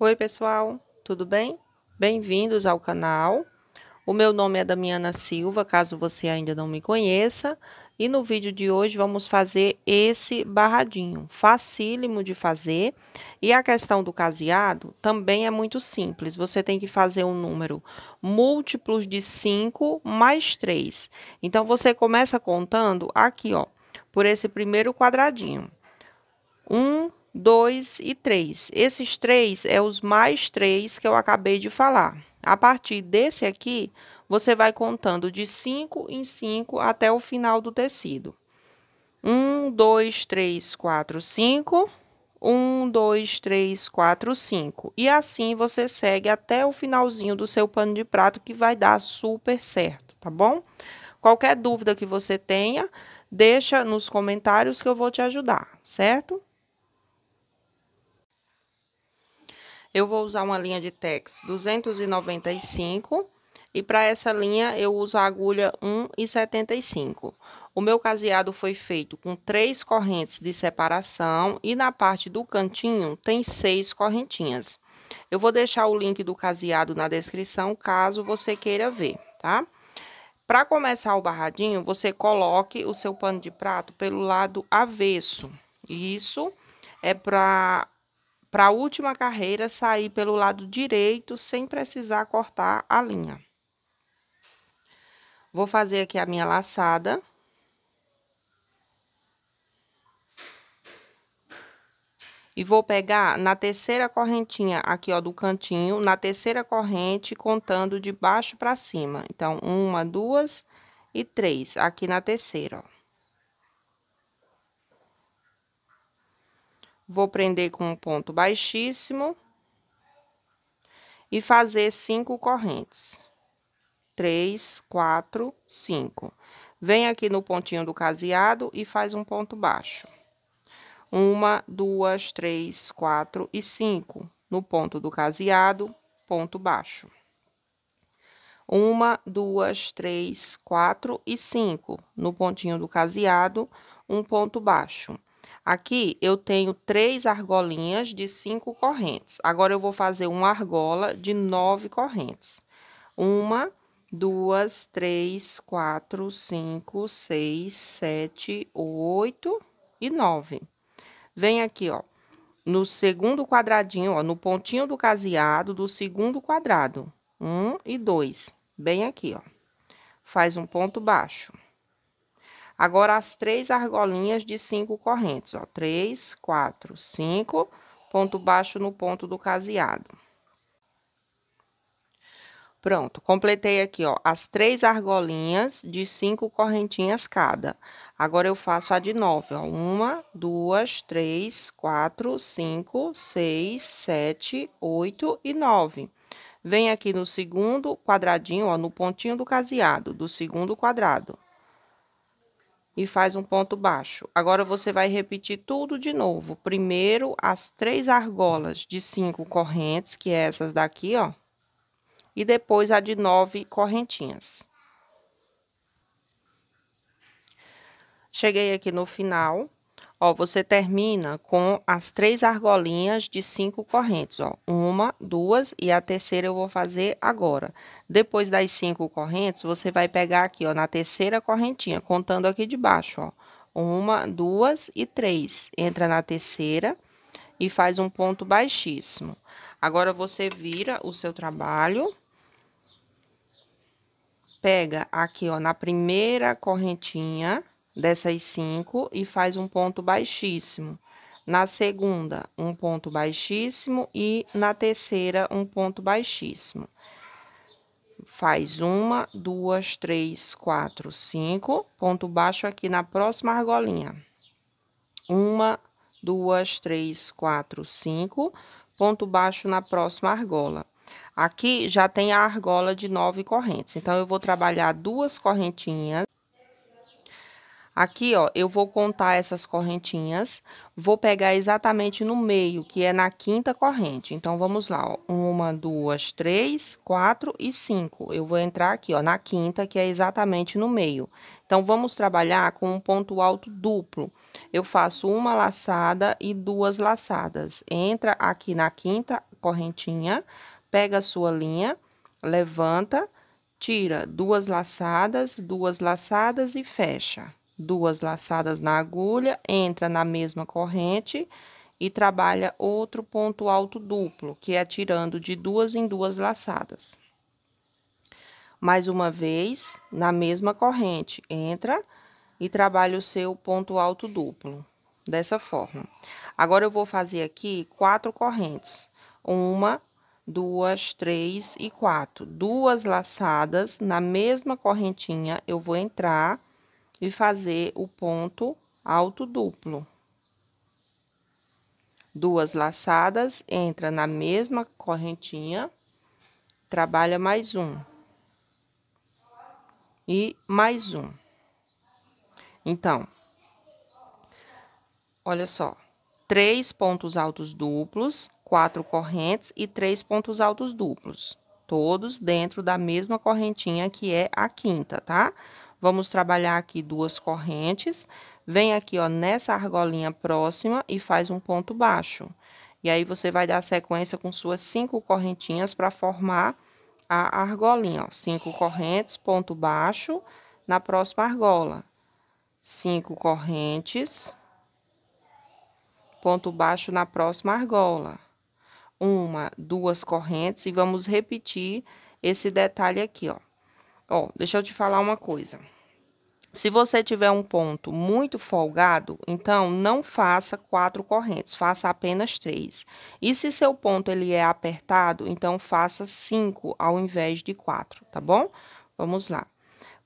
Oi, pessoal, tudo bem? Bem-vindos ao canal. O meu nome é Damiana Silva, caso você ainda não me conheça, e no vídeo de hoje vamos fazer esse barradinho, facílimo de fazer. E a questão do caseado também é muito simples, você tem que fazer um número múltiplos de 5 mais 3. Então, você começa contando aqui, ó, por esse primeiro quadradinho. 1, 2 e 3. Esses três é os mais três que eu acabei de falar. A partir desse aqui, você vai contando de 5 em 5 até o final do tecido. 1, 2, 3, 4, 5. 1, 2, 3, 4, 5. E assim você segue até o finalzinho do seu pano de prato, que vai dar super certo, tá bom? Qualquer dúvida que você tenha, deixa nos comentários que eu vou te ajudar, certo? Eu vou usar uma linha de tex 295 e para essa linha eu uso a agulha 1,75. O meu caseado foi feito com três correntes de separação e na parte do cantinho tem seis correntinhas. Eu vou deixar o link do caseado na descrição, caso você queira ver, tá? Para começar o barradinho, você coloque o seu pano de prato pelo lado avesso. Isso é para para a última carreira sair pelo lado direito sem precisar cortar a linha. Vou fazer aqui a minha laçada. E vou pegar na terceira correntinha aqui, ó, do cantinho, na terceira corrente, contando de baixo para cima. Então, uma, duas e três, aqui na terceira, ó. Vou prender com um ponto baixíssimo e fazer cinco correntes. Três, quatro, cinco. Vem aqui no pontinho do caseado e faz um ponto baixo. Uma, duas, três, quatro e cinco. No ponto do caseado, ponto baixo. Uma, duas, três, quatro e cinco. No pontinho do caseado, um ponto baixo. Aqui eu tenho três argolinhas de cinco correntes. Agora eu vou fazer uma argola de nove correntes. Uma, duas, três, quatro, cinco, seis, sete, oito e nove. Vem aqui, ó, no segundo quadradinho, ó, no pontinho do caseado do segundo quadrado. Um e dois, bem aqui, ó. Faz um ponto baixo. Agora, as três argolinhas de cinco correntes, ó, três, quatro, cinco, ponto baixo no ponto do caseado. Pronto, completei aqui, ó, as três argolinhas de cinco correntinhas cada. Agora, eu faço a de nove, ó, uma, duas, três, quatro, cinco, seis, sete, oito e nove. Vem aqui no segundo quadradinho, ó, no pontinho do caseado, do segundo quadrado e faz um ponto baixo. Agora você vai repetir tudo de novo. Primeiro as três argolas de cinco correntes, que é essas daqui, ó, e depois a de nove correntinhas. Cheguei aqui no final Ó, você termina com as três argolinhas de cinco correntes, ó. Uma, duas e a terceira eu vou fazer agora. Depois das cinco correntes, você vai pegar aqui, ó, na terceira correntinha, contando aqui de baixo, ó. Uma, duas e três. Entra na terceira e faz um ponto baixíssimo. Agora, você vira o seu trabalho. Pega aqui, ó, na primeira correntinha dessas cinco e faz um ponto baixíssimo. Na segunda, um ponto baixíssimo e na terceira, um ponto baixíssimo. Faz uma, duas, três, quatro, cinco, ponto baixo aqui na próxima argolinha. Uma, duas, três, quatro, cinco, ponto baixo na próxima argola. Aqui já tem a argola de nove correntes, então eu vou trabalhar duas correntinhas. Aqui, ó, eu vou contar essas correntinhas, vou pegar exatamente no meio, que é na quinta corrente. Então, vamos lá, ó, uma, duas, três, quatro e cinco. Eu vou entrar aqui, ó, na quinta, que é exatamente no meio. Então, vamos trabalhar com um ponto alto duplo. Eu faço uma laçada e duas laçadas. Entra aqui na quinta correntinha, pega a sua linha, levanta, tira duas laçadas, duas laçadas e fecha duas laçadas na agulha, entra na mesma corrente e trabalha outro ponto alto duplo, que é tirando de duas em duas laçadas. Mais uma vez, na mesma corrente, entra e trabalha o seu ponto alto duplo, dessa forma. Agora, eu vou fazer aqui quatro correntes. Uma, duas, três e quatro. Duas laçadas, na mesma correntinha, eu vou entrar e fazer o ponto alto duplo. Duas laçadas, entra na mesma correntinha, trabalha mais um. E mais um. Então, olha só, três pontos altos duplos, quatro correntes e três pontos altos duplos, todos dentro da mesma correntinha que é a quinta, tá? Vamos trabalhar aqui duas correntes. Vem aqui, ó, nessa argolinha próxima e faz um ponto baixo. E aí, você vai dar sequência com suas cinco correntinhas para formar a argolinha, ó. Cinco correntes, ponto baixo na próxima argola. Cinco correntes, ponto baixo na próxima argola. Uma, duas correntes e vamos repetir esse detalhe aqui, ó. Ó, deixa eu te falar uma coisa. Se você tiver um ponto muito folgado, então não faça quatro correntes, faça apenas três. E se seu ponto ele é apertado, então faça cinco ao invés de quatro, tá bom? Vamos lá.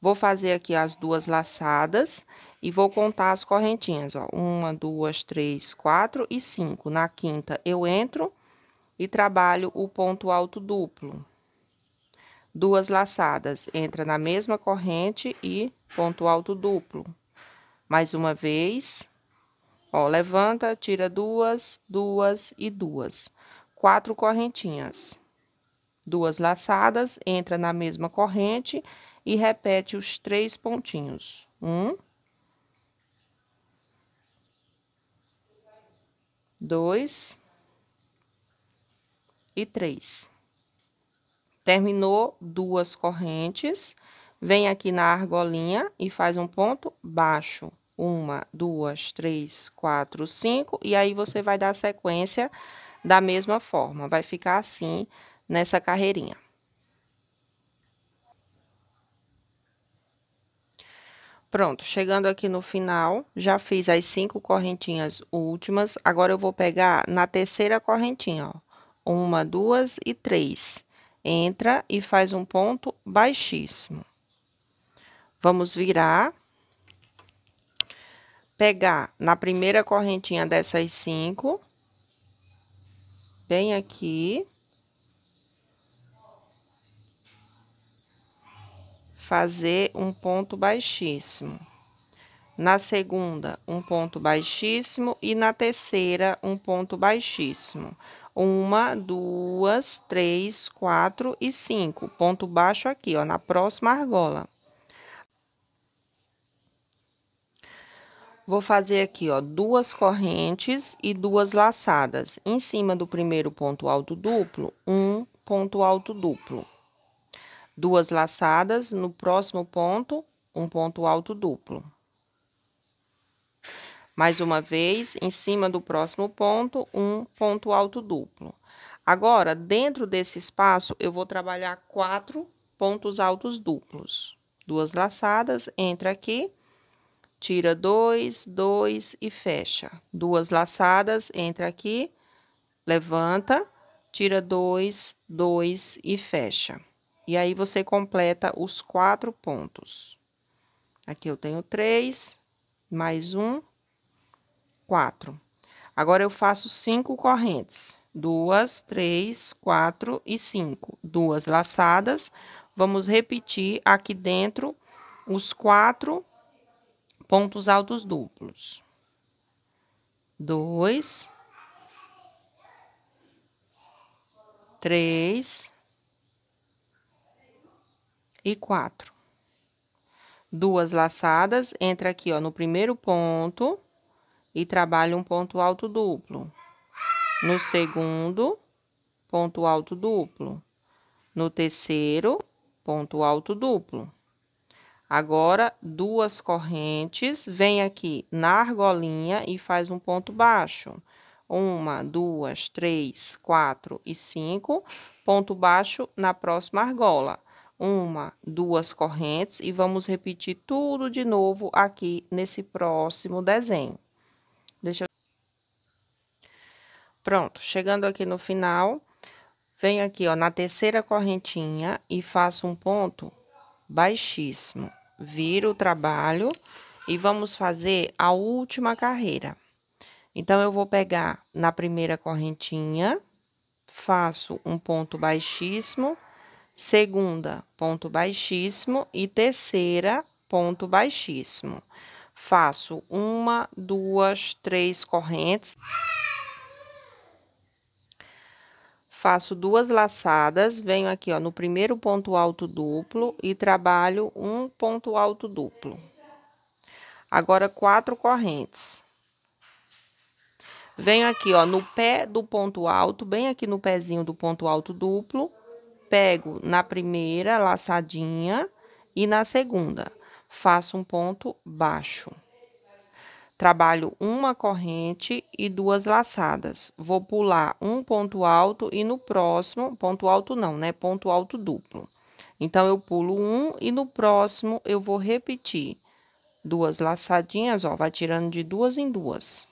Vou fazer aqui as duas laçadas e vou contar as correntinhas, ó. Uma, duas, três, quatro e cinco. Na quinta eu entro e trabalho o ponto alto duplo duas laçadas, entra na mesma corrente e ponto alto duplo. Mais uma vez, ó, levanta, tira duas, duas e duas. Quatro correntinhas. Duas laçadas, entra na mesma corrente e repete os três pontinhos. Um. Dois. E três. Terminou duas correntes, vem aqui na argolinha e faz um ponto baixo. Uma, duas, três, quatro, cinco. E aí você vai dar sequência da mesma forma. Vai ficar assim nessa carreirinha. Pronto, chegando aqui no final, já fiz as cinco correntinhas últimas. Agora, eu vou pegar na terceira correntinha, ó. Uma, duas e três entra e faz um ponto baixíssimo. Vamos virar, pegar na primeira correntinha dessas cinco, bem aqui, fazer um ponto baixíssimo. Na segunda, um ponto baixíssimo e na terceira, um ponto baixíssimo. Uma, duas, três, quatro e cinco. Ponto baixo aqui, ó, na próxima argola. Vou fazer aqui, ó, duas correntes e duas laçadas. Em cima do primeiro ponto alto duplo, um ponto alto duplo. Duas laçadas, no próximo ponto, um ponto alto duplo. Mais uma vez, em cima do próximo ponto, um ponto alto duplo. Agora, dentro desse espaço, eu vou trabalhar quatro pontos altos duplos. Duas laçadas, entra aqui, tira dois, dois e fecha. Duas laçadas, entra aqui, levanta, tira dois, dois e fecha. E aí, você completa os quatro pontos. Aqui eu tenho três, mais um, quatro. Agora eu faço cinco correntes. Duas, três, quatro e cinco. Duas laçadas. Vamos repetir aqui dentro os quatro pontos altos duplos. Dois. Três. E quatro. Duas laçadas, entra aqui, ó, no primeiro ponto e trabalho um ponto alto duplo. No segundo, ponto alto duplo. No terceiro, ponto alto duplo. Agora, duas correntes, vem aqui na argolinha e faz um ponto baixo. Uma, duas, três, quatro e cinco, ponto baixo na próxima argola. Uma, duas correntes e vamos repetir tudo de novo aqui nesse próximo desenho. Deixa eu... Pronto, chegando aqui no final, venho aqui, ó, na terceira correntinha e faço um ponto baixíssimo. Viro o trabalho e vamos fazer a última carreira. Então, eu vou pegar na primeira correntinha, faço um ponto baixíssimo, segunda, ponto baixíssimo e terceira, ponto baixíssimo faço uma, duas, três correntes. Faço duas laçadas, venho aqui, ó, no primeiro ponto alto duplo e trabalho um ponto alto duplo. Agora, quatro correntes. Venho aqui, ó, no pé do ponto alto, bem aqui no pezinho do ponto alto duplo, pego na primeira laçadinha e na segunda faço um ponto baixo. Trabalho uma corrente e duas laçadas. Vou pular um ponto alto e no próximo, ponto alto não, né? Ponto alto duplo. Então, eu pulo um e no próximo eu vou repetir duas laçadinhas, ó, vai tirando de duas em duas.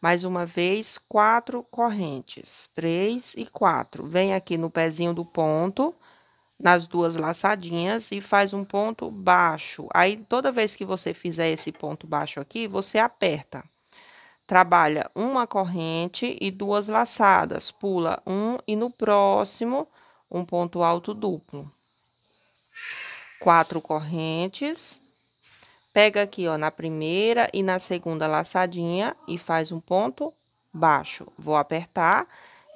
Mais uma vez, quatro correntes, três e quatro. Vem aqui no pezinho do ponto, nas duas laçadinhas e faz um ponto baixo. Aí, toda vez que você fizer esse ponto baixo aqui, você aperta. Trabalha uma corrente e duas laçadas, pula um e no próximo, um ponto alto duplo. Quatro correntes. Pega aqui, ó, na primeira e na segunda laçadinha e faz um ponto baixo. Vou apertar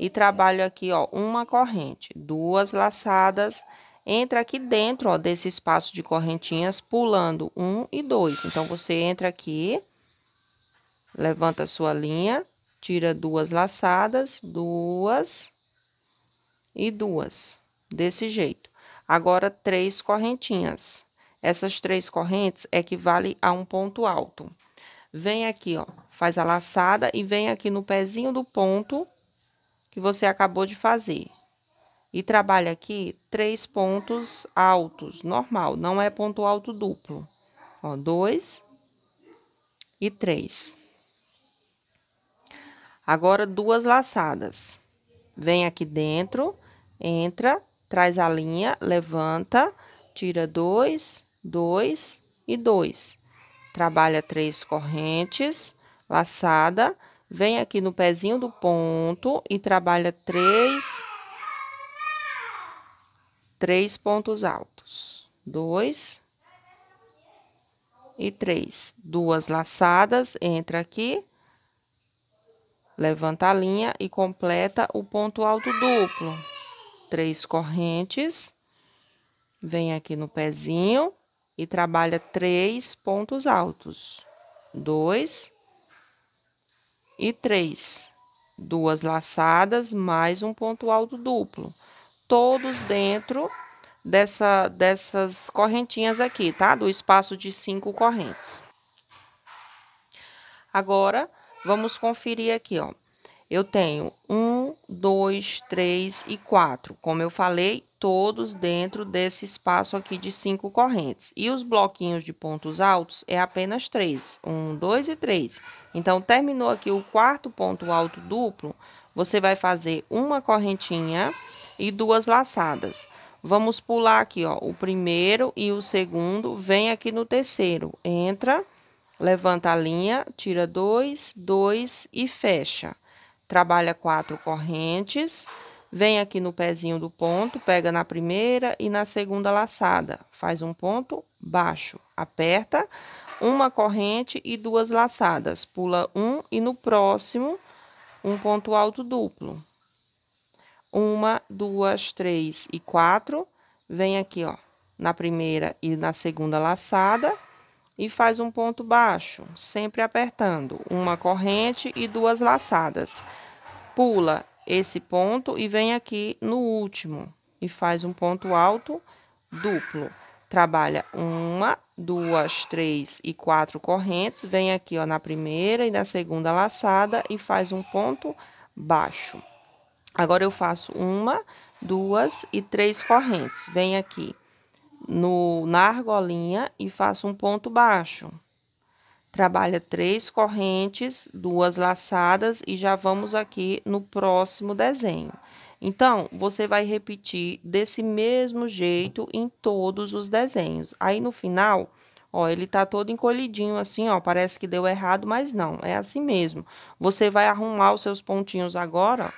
e trabalho aqui, ó, uma corrente, duas laçadas, entra aqui dentro, ó, desse espaço de correntinhas, pulando um e dois. Então, você entra aqui, levanta a sua linha, tira duas laçadas, duas e duas, desse jeito. Agora, três correntinhas. Essas três correntes equivale é a um ponto alto. Vem aqui, ó, faz a laçada e vem aqui no pezinho do ponto, que você acabou de fazer. E trabalha aqui três pontos altos, normal, não é ponto alto duplo. Ó, dois e três. Agora, duas laçadas. Vem aqui dentro, entra, traz a linha, levanta, tira dois, dois e dois. Trabalha três correntes, laçada, Vem aqui no pezinho do ponto e trabalha três, três pontos altos. Dois e três. Duas laçadas, entra aqui, levanta a linha e completa o ponto alto duplo. Três correntes, vem aqui no pezinho e trabalha três pontos altos. Dois e 3. Duas laçadas mais um ponto alto duplo. Todos dentro dessa, dessas correntinhas aqui, tá? Do espaço de cinco correntes. Agora, vamos conferir aqui, ó. Eu tenho um, dois, três e quatro. Como eu falei, todos dentro desse espaço aqui de cinco correntes. E os bloquinhos de pontos altos é apenas três. Um, dois e três. Então, terminou aqui o quarto ponto alto duplo, você vai fazer uma correntinha e duas laçadas. Vamos pular aqui, ó, o primeiro e o segundo, vem aqui no terceiro, entra, levanta a linha, tira dois, dois e fecha trabalha quatro correntes, vem aqui no pezinho do ponto, pega na primeira e na segunda laçada, faz um ponto baixo, aperta uma corrente e duas laçadas, pula um e no próximo um ponto alto duplo. Uma, duas, três e quatro, vem aqui, ó, na primeira e na segunda laçada, e faz um ponto baixo, sempre apertando, uma corrente e duas laçadas. Pula esse ponto e vem aqui no último e faz um ponto alto duplo. Trabalha uma, duas, três e quatro correntes, vem aqui ó, na primeira e na segunda laçada e faz um ponto baixo. Agora, eu faço uma, duas e três correntes. Vem aqui no, na argolinha e faço um ponto baixo. Trabalha três correntes, duas laçadas e já vamos aqui no próximo desenho. Então, você vai repetir desse mesmo jeito em todos os desenhos. Aí, no final, ó, ele tá todo encolhidinho assim, ó, parece que deu errado, mas não, é assim mesmo. Você vai arrumar os seus pontinhos agora,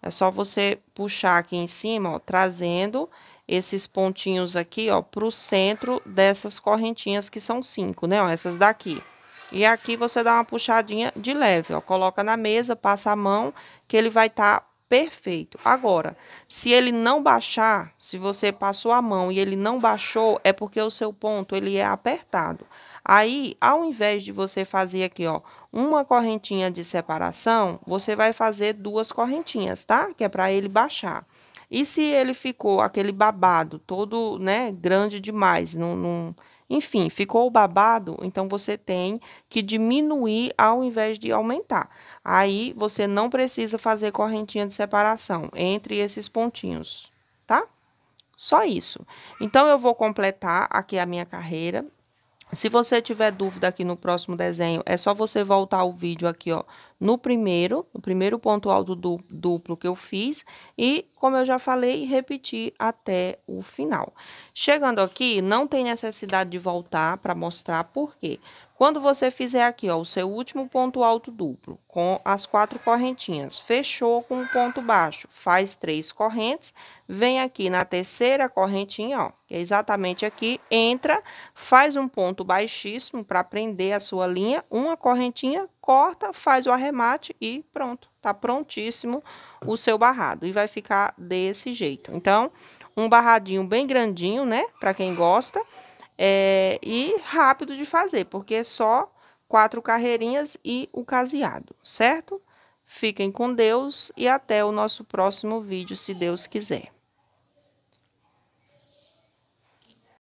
é só você puxar aqui em cima, ó, trazendo esses pontinhos aqui, ó, pro centro dessas correntinhas que são cinco, né, ó, essas daqui. E aqui você dá uma puxadinha de leve, ó, coloca na mesa, passa a mão, que ele vai estar tá perfeito. Agora, se ele não baixar, se você passou a mão e ele não baixou, é porque o seu ponto, ele é apertado. Aí, ao invés de você fazer aqui, ó, uma correntinha de separação, você vai fazer duas correntinhas, tá? Que é para ele baixar. E se ele ficou aquele babado todo, né, grande demais, não, não, enfim, ficou babado, então você tem que diminuir ao invés de aumentar. Aí você não precisa fazer correntinha de separação entre esses pontinhos, tá? Só isso. Então eu vou completar aqui a minha carreira. Se você tiver dúvida aqui no próximo desenho, é só você voltar o vídeo aqui, ó, no primeiro, no primeiro ponto alto duplo que eu fiz e, como eu já falei, repetir até o final. Chegando aqui, não tem necessidade de voltar para mostrar por quê. Quando você fizer aqui, ó, o seu último ponto alto duplo com as quatro correntinhas, fechou com um ponto baixo, faz três correntes, vem aqui na terceira correntinha, ó, que é exatamente aqui, entra, faz um ponto baixíssimo para prender a sua linha, uma correntinha, corta, faz o arremate e pronto. Tá prontíssimo o seu barrado. E vai ficar desse jeito. Então, um barradinho bem grandinho, né? Para quem gosta. É, e rápido de fazer, porque é só quatro carreirinhas e o caseado, certo? Fiquem com Deus e até o nosso próximo vídeo, se Deus quiser.